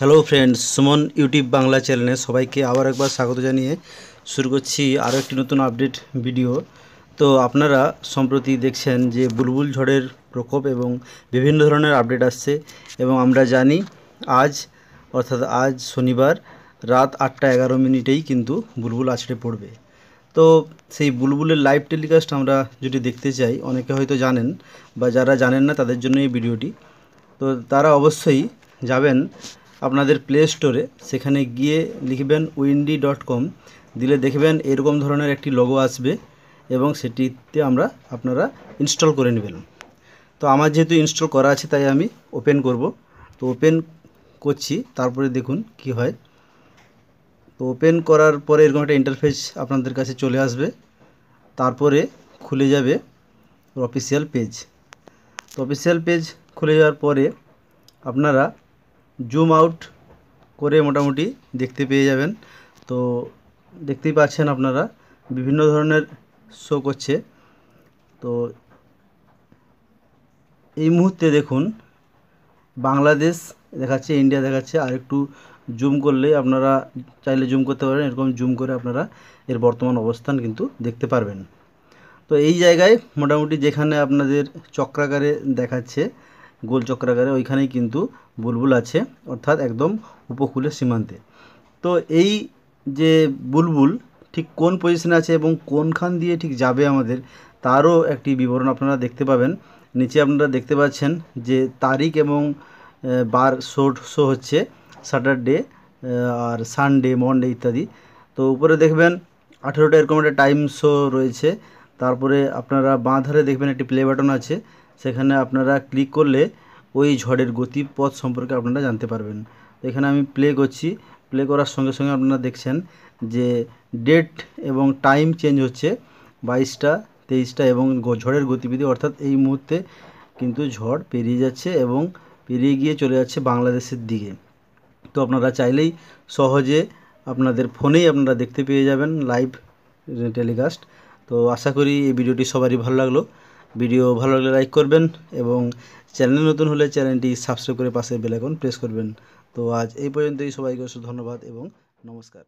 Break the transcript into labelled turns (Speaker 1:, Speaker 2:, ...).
Speaker 1: hello friends Suman YouTube Bangla চ্যানেলে সবাইকে আবার একবার স্বাগত জানিয়ে শুরু করছি আরও একটি নতুন আপডেট ভিডিও তো আপনারা সম্প্রতি দেখছেন যে বুলবুল ঝড়ের প্রকোপ এবং বিভিন্ন ধরনের আপডেট আসছে এবং আমরা জানি আজ অর্থাৎ আজ শনিবার রাত আটটা এগারো মিনিটেই কিন্তু বুলবুল আছড়ে পড়বে তো সেই বুলবুলের লাইভ টেলিকাস্ট আমরা যদি দেখতে চাই অনেকে হয়তো জানেন বা যারা জানেন না তাদের জন্য এই ভিডিওটি তো তারা অবশ্যই যাবেন আপনাদের প্লে স্টোরে সেখানে গিয়ে লিখবেন উইন্ডি ডট কম দিলে দেখবেন এরকম ধরনের একটি লোগো আসবে এবং সেটিতে আমরা আপনারা ইনস্টল করে নেবেন তো আমার যেহেতু ইনস্টল করা আছে তাই আমি ওপেন করব তো ওপেন করছি তারপরে দেখুন কি হয় তো ওপেন করার পরে এরকম একটা ইন্টারফেস আপনাদের কাছে চলে আসবে তারপরে খুলে যাবে অফিসিয়াল পেজ তো অফিসিয়াল পেজ খুলে যাওয়ার পরে আপনারা জুম আউট করে মোটামুটি দেখতে পেয়ে যাবেন তো দেখতেই পাচ্ছেন আপনারা বিভিন্ন ধরনের শো করছে তো এই মুহূর্তে দেখুন বাংলাদেশ দেখাচ্ছে ইন্ডিয়া দেখাচ্ছে আর একটু জুম করলে আপনারা চাইলে জুম করতে পারেন এরকম জুম করে আপনারা এর বর্তমান অবস্থান কিন্তু দেখতে পারবেন তো এই জায়গায় মোটামুটি যেখানে আপনাদের চক্রাকারে দেখাচ্ছে গোল চক্রাকারে ওইখানেই কিন্তু বুলবুল আছে অর্থাৎ একদম উপকূলের সীমান্তে তো এই যে বুলবুল ঠিক কোন পজিশনে আছে এবং কোনখান দিয়ে ঠিক যাবে আমাদের তারও একটি বিবরণ আপনারা দেখতে পাবেন নিচে আপনারা দেখতে পাচ্ছেন যে তারিখ এবং বার শোট শো হচ্ছে স্যাটারডে আর সানডে মনডে ইত্যাদি তো উপরে দেখবেন আঠেরোটা এরকম একটা টাইম শো রয়েছে তারপরে আপনারা বাঁ ধারে দেখবেন একটি প্লে বাটন আছে সেখানে আপনারা ক্লিক করলে ওই ঝড়ের গতিপথ সম্পর্কে আপনারা জানতে পারবেন এখানে আমি প্লে করছি প্লে করার সঙ্গে সঙ্গে আপনারা দেখছেন যে ডেট এবং টাইম চেঞ্জ হচ্ছে বাইশটা তেইশটা এবং ঝড়ের গতিবিধি অর্থাৎ এই মুহূর্তে কিন্তু ঝড় পেরিয়ে যাচ্ছে এবং পেরিয়ে গিয়ে চলে যাচ্ছে বাংলাদেশের দিকে তো আপনারা চাইলেই সহজে আপনাদের ফোনেই আপনারা দেখতে পেয়ে যাবেন লাইভ টেলিকাস্ট তো আশা করি এই ভিডিওটি সবারই ভালো লাগলো ভিডিও ভালো লাগলে লাইক করবেন এবং চ্যানেল নতুন হলে চ্যানেলটি সাবস্ক্রাইব করে পাশে বেলাইকন প্রেস করবেন তো আজ এই পর্যন্তই সবাইকে ধন্যবাদ এবং নমস্কার